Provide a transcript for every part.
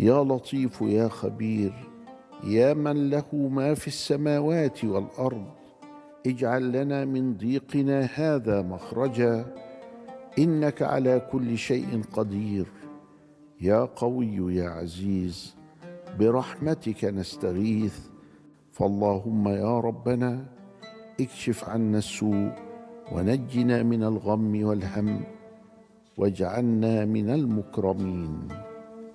يا لطيف يا خبير يا من له ما في السماوات والارض اجعل لنا من ضيقنا هذا مخرجا انك على كل شيء قدير يا قوي يا عزيز برحمتك نستغيث فاللهم يا ربنا اكشف عنا السوء ونجنا من الغم والهم واجعلنا من المكرمين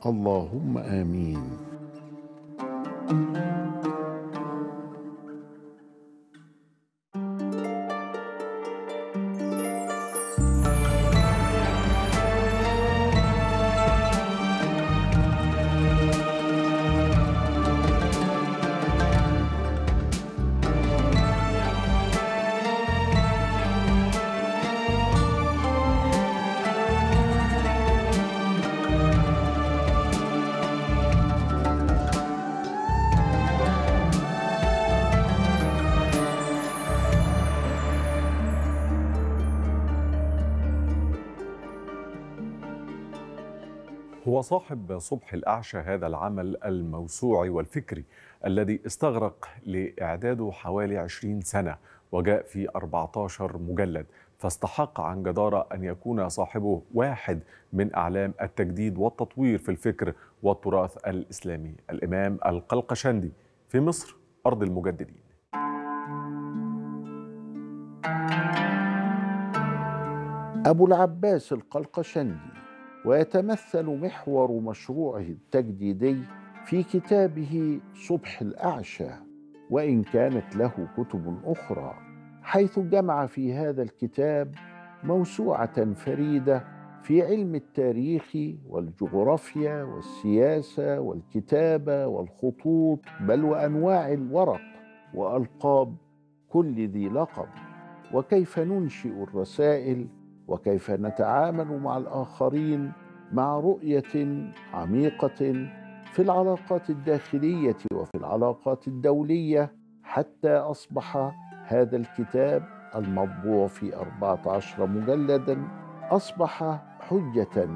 اللهم امين هو صاحب صبح الأعشى هذا العمل الموسوعي والفكري الذي استغرق لإعداده حوالي 20 سنة وجاء في 14 مجلد فاستحق عن جدارة أن يكون صاحبه واحد من أعلام التجديد والتطوير في الفكر والتراث الإسلامي الإمام القلقشندي في مصر أرض المجددين أبو العباس القلقشندي ويتمثل محور مشروعه التجديدي في كتابه صبح الاعشى وان كانت له كتب اخرى حيث جمع في هذا الكتاب موسوعه فريده في علم التاريخ والجغرافيا والسياسه والكتابه والخطوط بل وانواع الورق والقاب كل ذي لقب وكيف ننشئ الرسائل وكيف نتعامل مع الاخرين مع رؤيه عميقه في العلاقات الداخليه وفي العلاقات الدوليه حتى اصبح هذا الكتاب المطبوع في 14 مجلدا اصبح حجه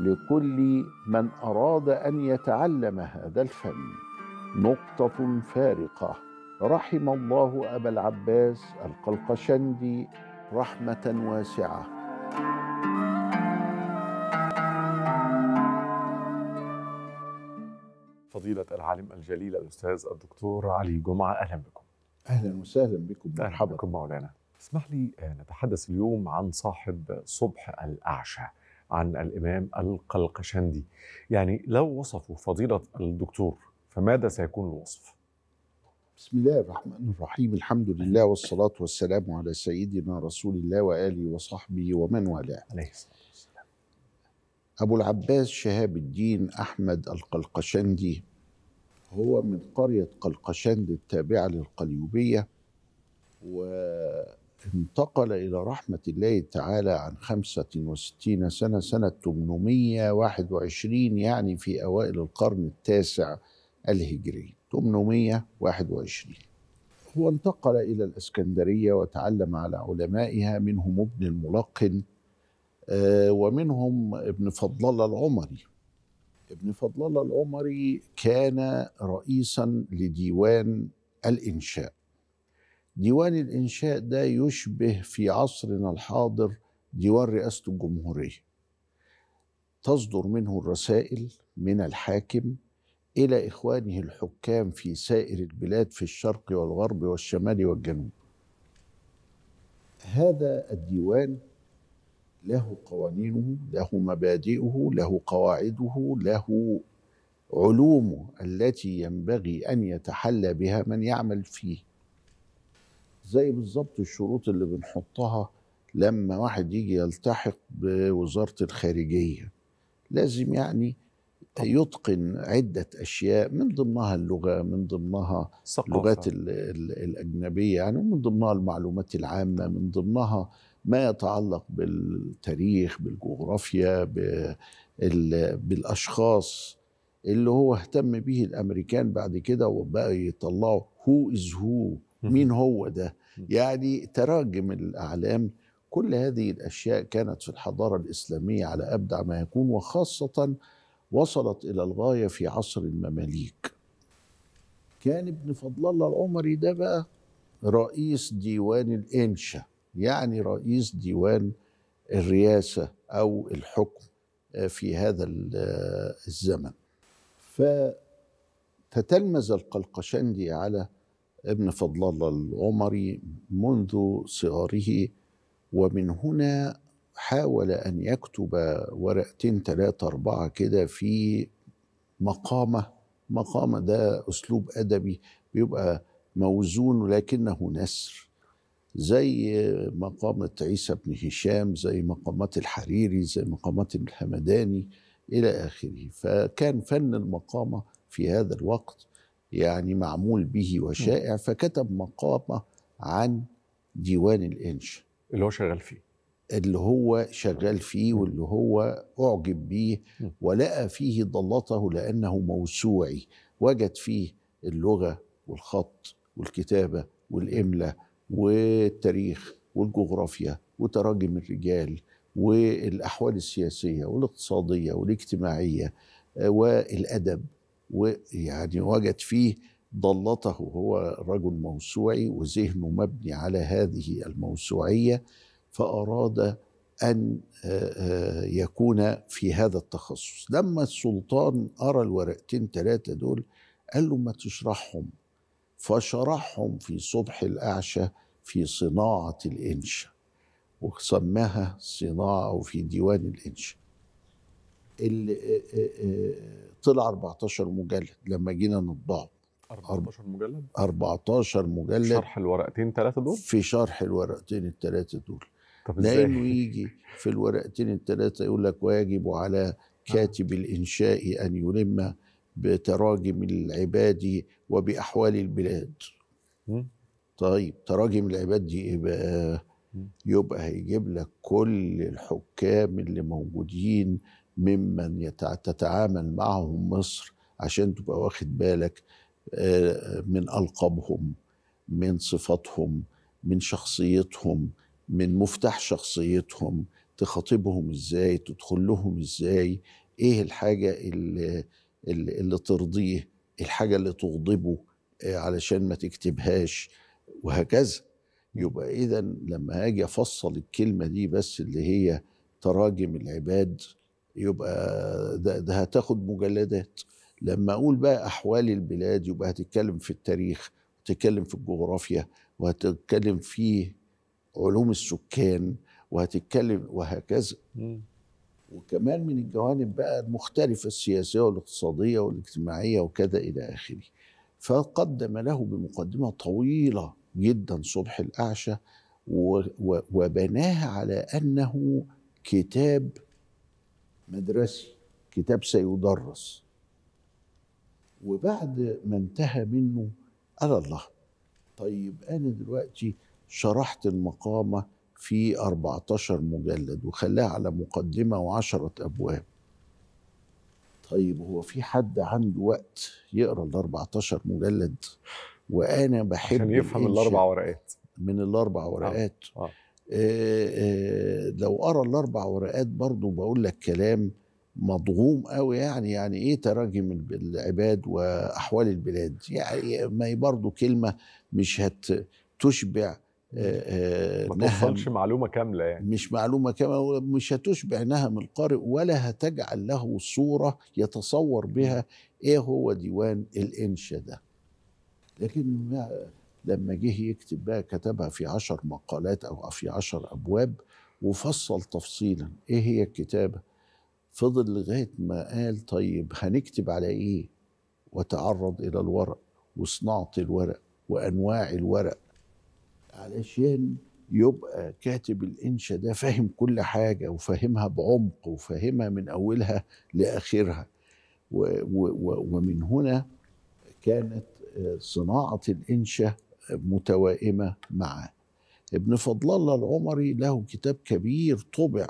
لكل من اراد ان يتعلم هذا الفن نقطه فارقه رحم الله ابا العباس القلقشندي رحمه واسعه فضيلة العالم الجليل الأستاذ الدكتور علي جمعة أهلا بكم أهلا وسهلا بكم مرحبا بكم مولانا اسمح لي آه، نتحدث اليوم عن صاحب صبح الأعشى عن الإمام القلقشندي يعني لو وصفه فضيلة الدكتور فماذا سيكون الوصف؟ بسم الله الرحمن الرحيم الحمد لله والصلاة والسلام على سيدنا رسول الله وآله وصحبه ومن والاه عليه الصلاة والسلام أبو العباس شهاب الدين أحمد القلقشندي هو من قرية قلقشند التابعة للقليوبية وانتقل إلى رحمة الله تعالى عن 65 سنة سنة 821 يعني في أوائل القرن التاسع الهجري 821 هو انتقل إلى الإسكندرية وتعلم على علمائها منهم ابن الملقن آه، ومنهم ابن فضل العمري ابن فضل العمري كان رئيسا لديوان الإنشاء ديوان الإنشاء ده يشبه في عصرنا الحاضر ديوان رئاسة الجمهورية تصدر منه الرسائل من الحاكم الى اخوانه الحكام في سائر البلاد في الشرق والغرب والشمال والجنوب هذا الديوان له قوانينه له مبادئه له قواعده له علومه التي ينبغي ان يتحلى بها من يعمل فيه زي بالظبط الشروط اللي بنحطها لما واحد يجي يلتحق بوزاره الخارجيه لازم يعني يتقن عدة أشياء من ضمنها اللغة من ضمنها ثقافة. اللغات الـ الـ الأجنبية يعني من ضمنها المعلومات العامة من ضمنها ما يتعلق بالتاريخ بالجغرافيا بالأشخاص اللي هو اهتم به الأمريكان بعد كده وبقى يطلعوا هو از هو مين هو ده يعني تراجم الأعلام كل هذه الأشياء كانت في الحضارة الإسلامية على أبدع ما يكون وخاصة وصلت إلى الغاية في عصر المماليك كان ابن فضل الله العمري ده بقى رئيس ديوان الإنشا يعني رئيس ديوان الرياسة أو الحكم آه، في هذا آه، الزمن فتتلمذ القلقشندي على ابن فضل الله العمري منذ صغره ومن هنا حاول أن يكتب ورقتين ثلاثة أربعة كده في مقامة مقامة ده أسلوب أدبي بيبقى موزون لكنه نسر زي مقامة عيسى بن هشام زي مقامات الحريري زي مقامات الهمداني إلى آخره فكان فن المقامة في هذا الوقت يعني معمول به وشائع فكتب مقامة عن ديوان الإنش اللي هو شغال فيه اللي هو شغال فيه واللي هو أعجب بيه ولقى فيه ضلته لأنه موسوعي وجد فيه اللغة والخط والكتابة والإملة والتاريخ والجغرافيا وتراجم الرجال والأحوال السياسية والاقتصادية والاجتماعية آه، والأدب ويعني وجد فيه ضلته هو رجل موسوعي وذهنه مبني على هذه الموسوعيه فأراد أن آه، آه، يكون في هذا التخصص لما السلطان أرى الورقتين ثلاثة دول قال له ما تشرحهم فشرحهم في صبح الأعشى في صناعة الإنشاء وسماها صناعة أو في ديوان اللي آه، طلع 14 مجلد لما جينا نطبعه 14 مجلد 14 مجلد شرح الورقتين ثلاثة دول في شرح الورقتين الثلاثة دول طب لانه يجي في الورقتين الثلاثه يقول لك ويجب على آه. كاتب الانشاء ان يلم بتراجم العباد وباحوال البلاد طيب تراجم العباد دي ايه بقى يبقى هيجيب لك كل الحكام اللي موجودين ممن تتعامل معهم مصر عشان تبقى واخد بالك آه، من ألقابهم من صفاتهم من شخصيتهم من مفتاح شخصيتهم تخاطبهم ازاي تدخل لهم ازاي ايه الحاجه اللي اللي, ترضيه الحاجه اللي تغضبه آه، علشان ما تكتبهاش وهكذا يبقى اذا لما اجي افصل الكلمه دي بس اللي هي تراجم العباد يبقى ده, ده هتاخد مجلدات لما اقول بقى احوال البلاد يبقى هتتكلم في التاريخ وتتكلم في الجغرافيا وهتتكلم في علوم السكان وهتتكلم وهكذا وكمان من الجوانب بقى المختلفة السياسية والاقتصادية والاجتماعية وكذا إلى آخره فقدم له بمقدمة طويلة جدا صبح الأعشى وبناها على أنه كتاب مدرسي كتاب سيدرس وبعد ما انتهى منه قال الله طيب أنا دلوقتي شرحت المقامة في 14 مجلد وخلاها على مقدمة وعشرة أبواب طيب هو في حد عنده وقت يقرا ال 14 مجلد وانا بحب عشان يفهم الاربع ورقات من الاربع ورقات آه. آه. آه. آه، لو قرا الاربع ورقات برضه بقول لك كلام مضغوم قوي يعني يعني ايه تراجم العباد واحوال البلاد يعني ما هي برضه كلمه مش هتشبع آه، آه، ما توصلش معلومة كاملة يعني مش معلومة كاملة ومش هتشبع نهم القارئ ولا هتجعل له صورة يتصور بها ايه هو ديوان الانشا ده لكن لما جه يكتب بقى كتبها في عشر مقالات او في عشر ابواب وفصل تفصيلا ايه هي الكتابه فضل لغايه ما قال طيب هنكتب على ايه وتعرض الى الورق وصناعه الورق وانواع الورق علشان يبقى كاتب الانشا ده فاهم كل حاجه وفاهمها بعمق وفاهمها من اولها لاخرها ومن هنا كانت آه، صناعه الانشا متوائمه معه ابن فضل الله العمري له كتاب كبير طبع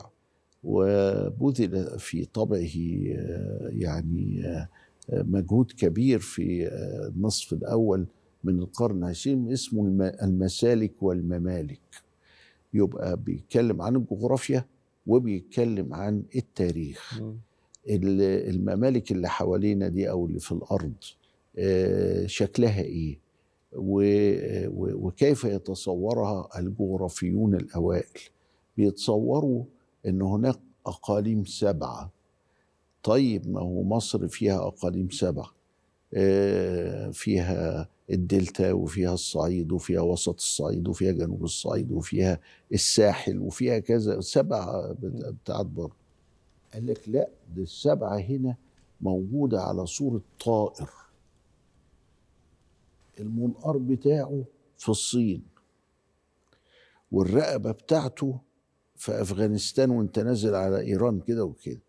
وبذل في طبعه آه، يعني آه، مجهود كبير في النصف الاول من القرن العشرين اسمه المسالك والممالك يبقى بيتكلم عن الجغرافيا وبيتكلم عن التاريخ الممالك اللي حوالينا دي او اللي في الارض آه، شكلها ايه وكيف يتصورها الجغرافيون الاوائل بيتصوروا ان هناك اقاليم سبعه طيب ما هو مصر فيها اقاليم سبعه آه، فيها الدلتا وفيها الصعيد وفيها وسط الصعيد وفيها جنوب الصعيد وفيها الساحل وفيها كذا سبعة بتاعت بره قال لك لا دي السبعة هنا موجودة على صورة طائر المنقار بتاعه في الصين والرقبة بتاعته في أفغانستان وانت نازل على إيران كده وكده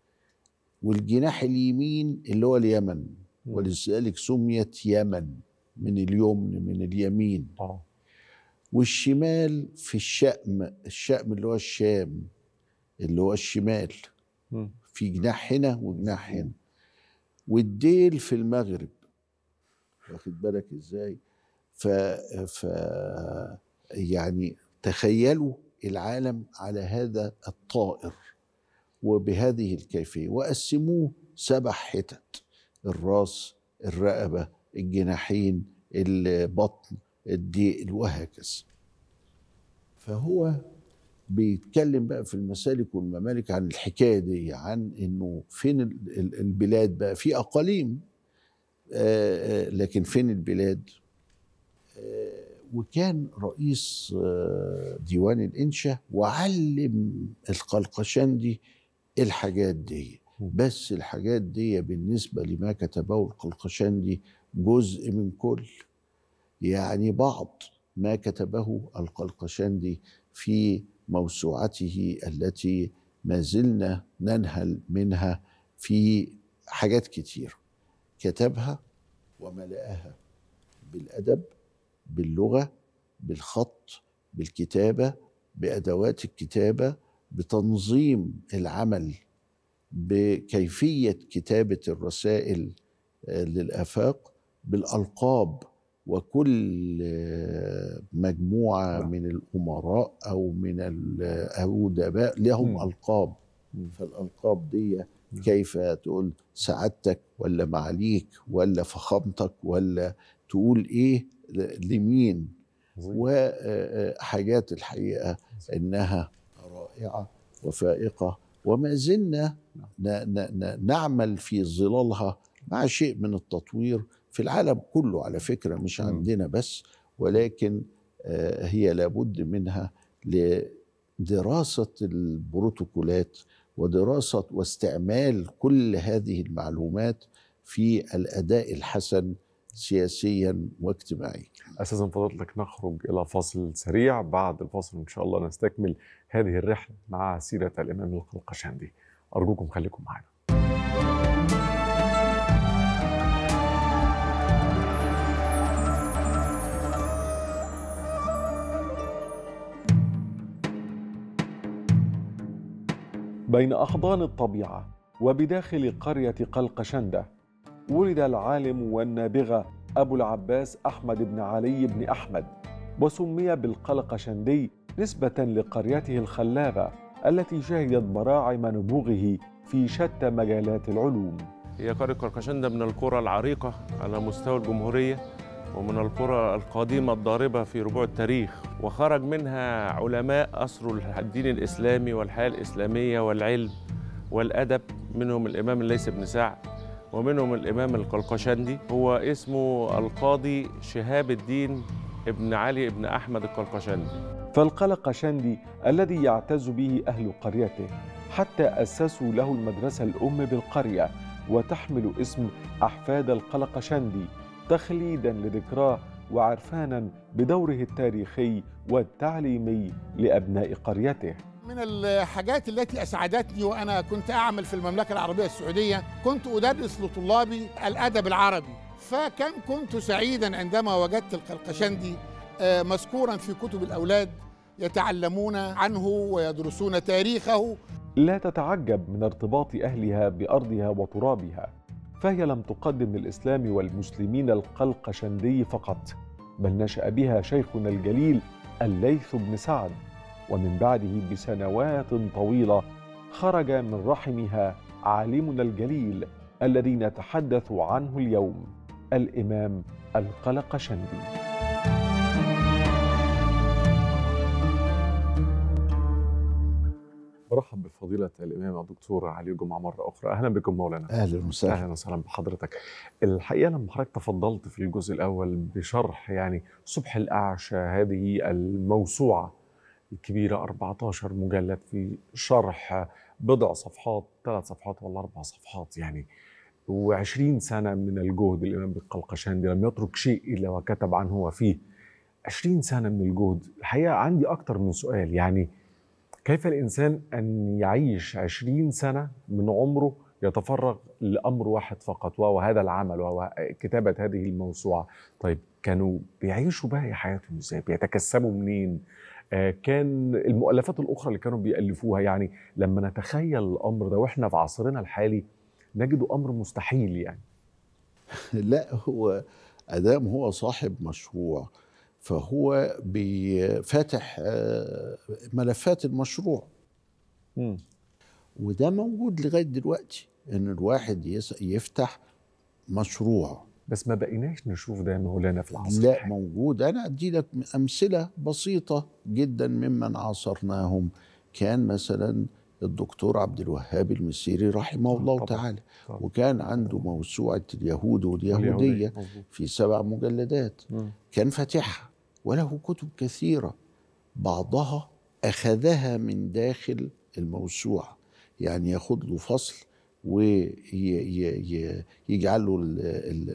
والجناح اليمين اللي هو اليمن ولذلك سميت يمن من اليمن من اليمين آه. والشمال في الشأم الشأم اللي هو الشام اللي هو الشمال في جناح هنا وجناح هنا والديل في المغرب واخد بالك ازاي ف, ف يعني تخيلوا العالم على هذا الطائر وبهذه الكيفية وقسموه سبع حتت الراس الرقبة الجناحين البطن الضيق وهكذا فهو بيتكلم بقى في المسالك والممالك عن الحكايه دي عن انه فين البلاد بقى في اقاليم آه، آه، لكن فين البلاد آه، وكان رئيس ديوان الانشاء وعلم القلقشندي الحاجات دي بس الحاجات دي بالنسبه لما كتبه القلقشندي جزء من كل يعني بعض ما كتبه القلقشندي في موسوعته التي ما زلنا ننهل منها في حاجات كتير كتبها وملأها بالأدب باللغة بالخط بالكتابة بأدوات الكتابة بتنظيم العمل بكيفية كتابة الرسائل للآفاق بالالقاب وكل مجموعه نعم. من الامراء او من الادباء لهم القاب فالالقاب دي كيف تقول سعادتك ولا معاليك ولا فخامتك ولا تقول ايه لمين وحاجات الحقيقه انها رائعه وفائقه وما زلنا نعم. نعمل في ظلالها مع شيء من التطوير في العالم كله على فكرة مش عندنا بس ولكن آه، هي لابد منها لدراسة البروتوكولات ودراسة واستعمال كل هذه المعلومات في الأداء الحسن سياسيا واجتماعيا أساسا فضلتك نخرج إلى فاصل سريع بعد الفاصل إن شاء الله نستكمل هذه الرحلة مع سيرة الإمام القلقشندي أرجوكم خليكم معنا بين أحضان الطبيعة وبداخل قرية قلقشندة ولد العالم والنابغة أبو العباس أحمد بن علي بن أحمد وسمي بالقلقشندي نسبة لقريته الخلابة التي شهدت براعم نبوغه في شتى مجالات العلوم هي قرية قلقشندة من القرى العريقة على مستوى الجمهورية ومن القرى القديمة الضاربة في ربوع التاريخ وخرج منها علماء أسروا الدين الإسلامي والحياة الإسلامية والعلم والأدب منهم الإمام الليث بن سعد ومنهم الإمام القلقشندي هو اسمه القاضي شهاب الدين ابن علي ابن أحمد القلقشندي فالقلقشندي الذي يعتز به أهل قريته حتى أسسوا له المدرسة الأم بالقرية وتحمل اسم أحفاد القلقشندي تخليدا لذكراه وعرفانا بدوره التاريخي والتعليمي لابناء قريته. من الحاجات التي اسعدتني وانا كنت اعمل في المملكه العربيه السعوديه كنت ادرس لطلابي الادب العربي فكم كنت سعيدا عندما وجدت القلقشندي آه، مذكورا في كتب الاولاد يتعلمون عنه ويدرسون تاريخه. لا تتعجب من ارتباط اهلها بارضها وترابها فهي لم تقدم للإسلام والمسلمين القلقشندي فقط بل نشأ بها شيخنا الجليل الليث بن سعد ومن بعده بسنوات طويلة خرج من رحمها عالمنا الجليل الذي نتحدث عنه اليوم الإمام القلقشندي برحب بفضيلة الإمام الدكتور علي جمعة مرة أخرى أهلا بكم مولانا أهلا وسهلا أهلا وسهلا بحضرتك الحقيقة لما حضرتك تفضلت في الجزء الأول بشرح يعني صبح الأعشى هذه الموسوعة الكبيرة 14 مجلد في شرح بضع صفحات ثلاث صفحات ولا أربع صفحات يعني و20 سنة من الجهد الإمام دي لم يترك شيء إلا وكتب عنه وفيه 20 سنة من الجهد الحقيقة عندي أكتر من سؤال يعني كيف الإنسان أن يعيش عشرين سنة من عمره يتفرغ لأمر واحد فقط وهو هذا العمل وهو كتابة هذه الموسوعة طيب كانوا بيعيشوا باقي حياتهم إزاي بيتكسبوا منين آه، كان المؤلفات الأخرى اللي كانوا بيألفوها يعني لما نتخيل الأمر ده وإحنا في عصرنا الحالي نجده أمر مستحيل يعني لا هو أدام هو صاحب مشروع فهو بفاتح آه، ملفات المشروع م. وده موجود لغايه دلوقتي ان الواحد يفتح مشروع بس ما بقيناش نشوف ده مولانا في العصر لا موجود انا ادي لك امثله بسيطه جدا ممن عاصرناهم كان مثلا الدكتور عبد الوهاب المسيري رحمه آه، الله طبعا. تعالى طبعا. وكان عنده موسوعه اليهود واليهوديه في سبع مجلدات كان فاتحها وله كتب كثيرة بعضها أخذها من داخل الموسوعة يعني ياخد له فصل ويجعل له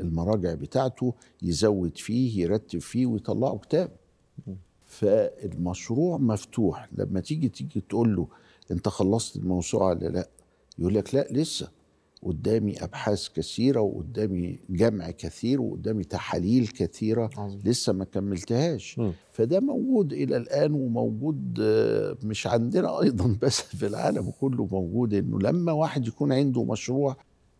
المراجع بتاعته يزود فيه يرتب فيه ويطلعه كتاب فالمشروع مفتوح لما تيجي تيجي تقول له انت خلصت الموسوعة ولا لا يقول لك لا لسه قدامي ابحاث كثيره وقدامي جمع كثير وقدامي تحاليل كثيره عظيم. لسه ما كملتهاش م. فده موجود الى الان وموجود آه، مش عندنا ايضا بس في العالم كله موجود انه لما واحد يكون عنده مشروع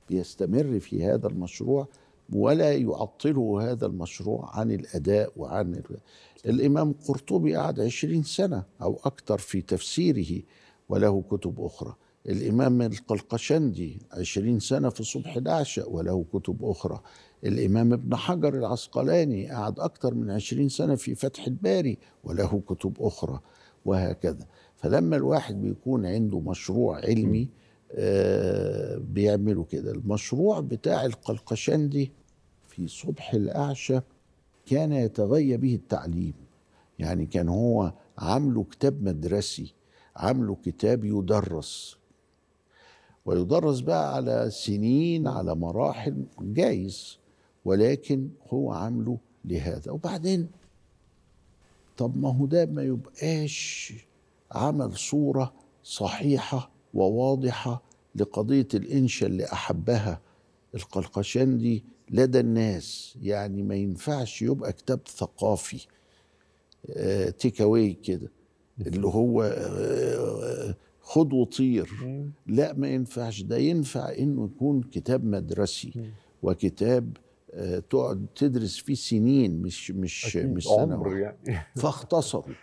بيستمر في هذا المشروع ولا يعطله هذا المشروع عن الاداء وعن ال... الامام قرطبي قعد 20 سنه او اكثر في تفسيره وله كتب اخرى الإمام القلقشندي عشرين سنة في صبح الأعشى وله كتب أخرى الإمام ابن حجر العسقلاني قعد أكثر من عشرين سنة في فتح الباري وله كتب أخرى وهكذا فلما الواحد بيكون عنده مشروع علمي آه، بيعملوا كده المشروع بتاع القلقشندي في صبح الأعشى كان يتغيى به التعليم يعني كان هو عامله كتاب مدرسي عامله كتاب يدرس ويدرس بقى على سنين على مراحل جايز ولكن هو عامله لهذا وبعدين طب ما هو ده ما يبقاش عمل صورة صحيحة وواضحة لقضية الإنشاء اللي أحبها القلقشندي لدى الناس يعني ما ينفعش يبقى كتاب ثقافي آه، تيك اواي كده اللي هو آه، آه، خد وطير لا ما ينفعش ده ينفع انه يكون كتاب مدرسي وكتاب آه، تقعد تدرس فيه سنين مش مش مش سنه يعني. فاختصروا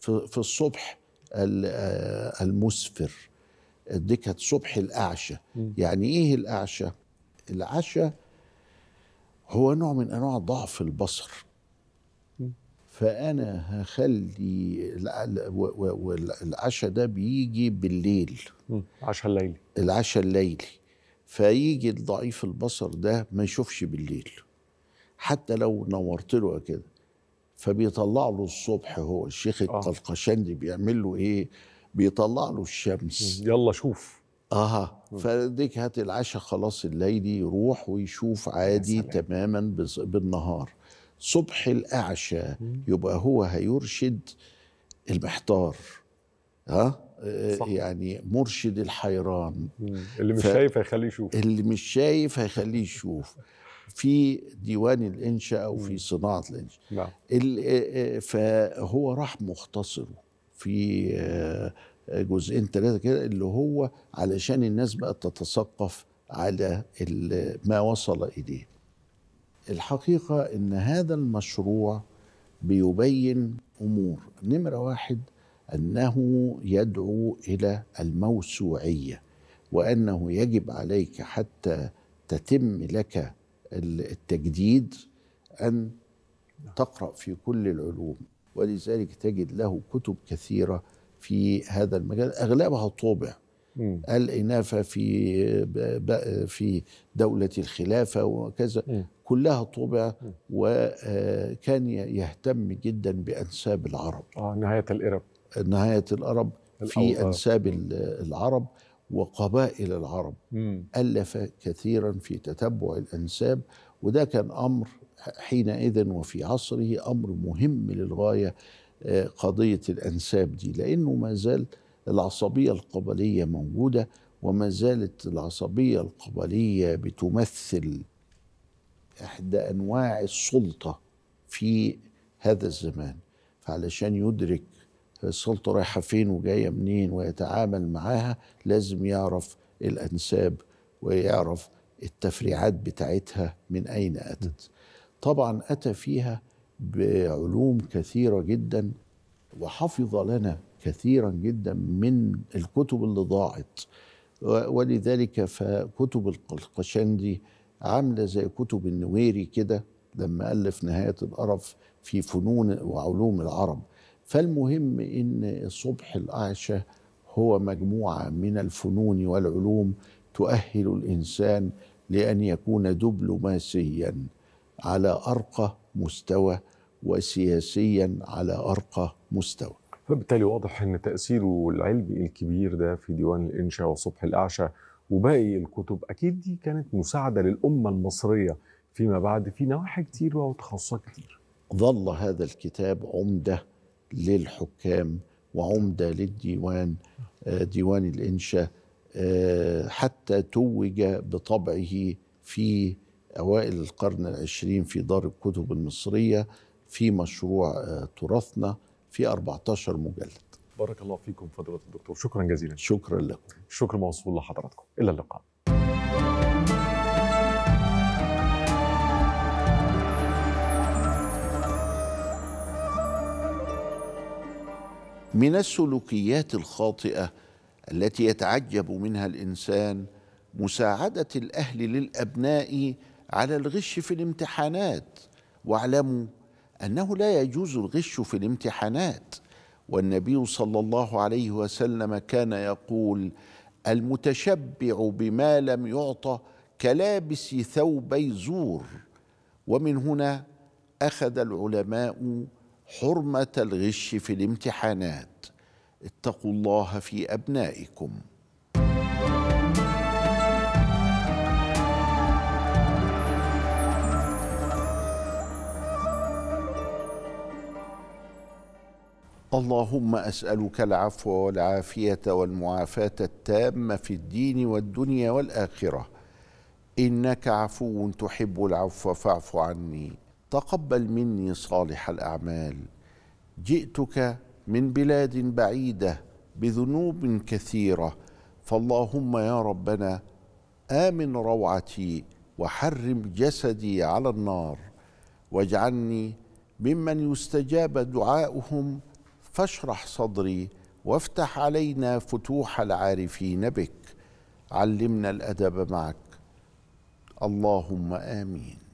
في الصبح آه، المسفر دي كانت صبح الاعشى يعني ايه الاعشى العشاء هو نوع من انواع ضعف البصر فانا هخلي والعشاء ده بيجي بالليل العشاء الليلي العشاء الليلي فيجي الضعيف البصر ده ما يشوفش بالليل حتى لو نورت له كده فبيطلع له الصبح هو الشيخ آه. القلقشندي بيعمل له ايه بيطلع له الشمس يلا شوف اها فديك هات العشاء خلاص الليلي يروح ويشوف عادي تماما بالنهار صبح الأعشى يبقى هو هيرشد المحتار ها صح. يعني مرشد الحيران اللي مش ف... شايف هيخليه يشوف اللي مش شايف هيخليه يشوف في ديوان الانشاء او في صناعه الانشاء نعم. فهو راح مختصره في جزئين ثلاثه كده اللي هو علشان الناس بقى تتثقف على ما وصل اليه الحقيقة أن هذا المشروع بيبين أمور نمرة واحد أنه يدعو إلى الموسوعية وأنه يجب عليك حتى تتم لك التجديد أن تقرأ في كل العلوم ولذلك تجد له كتب كثيرة في هذا المجال أغلبها طبع الإنافة في في دولة الخلافة وكذا كلها طبع وكان آه، يهتم جدا بأنساب العرب آه نهاية الإرب نهاية الأرب في آه. أنساب العرب وقبائل العرب مم. ألف كثيرا في تتبع الأنساب وده كان أمر حينئذ وفي عصره أمر مهم للغاية آه، قضية الأنساب دي لأنه ما زال العصبية القبلية موجودة وما زالت العصبية القبلية بتمثل احدى انواع السلطه في هذا الزمان فعلشان يدرك السلطه رايحه فين وجايه منين ويتعامل معاها لازم يعرف الانساب ويعرف التفريعات بتاعتها من اين اتت طبعا اتى فيها بعلوم كثيره جدا وحفظ لنا كثيرا جدا من الكتب اللي ضاعت ولذلك فكتب القشندي عامله زي كتب النويري كده لما الف نهايه القرف في فنون وعلوم العرب فالمهم ان صبح الاعشى هو مجموعه من الفنون والعلوم تؤهل الانسان لان يكون دبلوماسيا على ارقى مستوى وسياسيا على ارقى مستوى فبالتالي واضح ان تاثيره العلمي الكبير ده في ديوان الانشاء وصبح الاعشى وباقي الكتب اكيد دي كانت مساعده للامه المصريه فيما بعد في نواحي كتير وتخصصات كتير ظل هذا الكتاب عمده للحكام وعمده للديوان آه، ديوان الانشاء آه، حتى توج بطبعه في اوائل القرن العشرين في دار الكتب المصريه في مشروع آه، تراثنا في 14 مجلد بارك الله فيكم فضيله الدكتور شكرا جزيلا شكرا لكم شكرا موصول لحضراتكم الى اللقاء من السلوكيات الخاطئه التي يتعجب منها الانسان مساعده الاهل للابناء على الغش في الامتحانات واعلموا انه لا يجوز الغش في الامتحانات والنبي صلى الله عليه وسلم كان يقول المتشبع بما لم يعطى كلابس ثوبي زور ومن هنا اخذ العلماء حرمه الغش في الامتحانات اتقوا الله في ابنائكم اللهم اسالك العفو والعافيه والمعافاه التامه في الدين والدنيا والاخره انك عفو تحب العفو فاعف عني تقبل مني صالح الاعمال جئتك من بلاد بعيده بذنوب كثيره فاللهم يا ربنا امن روعتي وحرم جسدي على النار واجعلني ممن يستجاب دعاؤهم فاشرح صدري وافتح علينا فتوح العارفين بك علمنا الادب معك اللهم امين